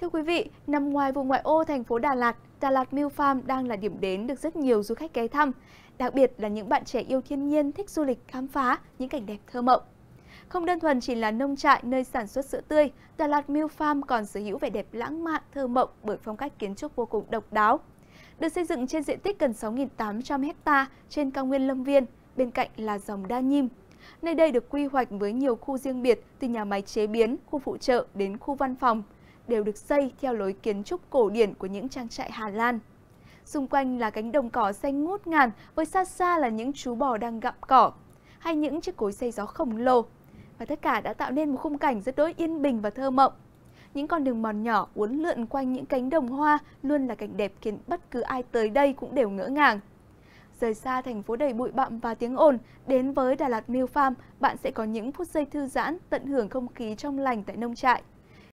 Thưa quý vị, nằm ngoài vùng ngoại ô thành phố Đà Lạt, Đà Lạt Mill Farm đang là điểm đến được rất nhiều du khách ghé thăm, đặc biệt là những bạn trẻ yêu thiên nhiên thích du lịch khám phá những cảnh đẹp thơ mộng. Không đơn thuần chỉ là nông trại nơi sản xuất sữa tươi, Đà Lạt Mill Farm còn sở hữu vẻ đẹp lãng mạn thơ mộng bởi phong cách kiến trúc vô cùng độc đáo. Được xây dựng trên diện tích gần 6.800 ha trên cao nguyên Lâm Viên, bên cạnh là dòng Đa Nhim. Nơi đây được quy hoạch với nhiều khu riêng biệt từ nhà máy chế biến, khu phụ trợ đến khu văn phòng – đều được xây theo lối kiến trúc cổ điển của những trang trại Hà Lan. Xung quanh là cánh đồng cỏ xanh ngút ngàn, với xa xa là những chú bò đang gặm cỏ, hay những chiếc cối xay gió khổng lồ. Và tất cả đã tạo nên một khung cảnh rất đối yên bình và thơ mộng. Những con đường mòn nhỏ uốn lượn quanh những cánh đồng hoa luôn là cảnh đẹp khiến bất cứ ai tới đây cũng đều ngỡ ngàng. Rời xa thành phố đầy bụi bặm và tiếng ồn, đến với Đà Lạt Mill Farm, bạn sẽ có những phút giây thư giãn, tận hưởng không khí trong lành tại nông trại.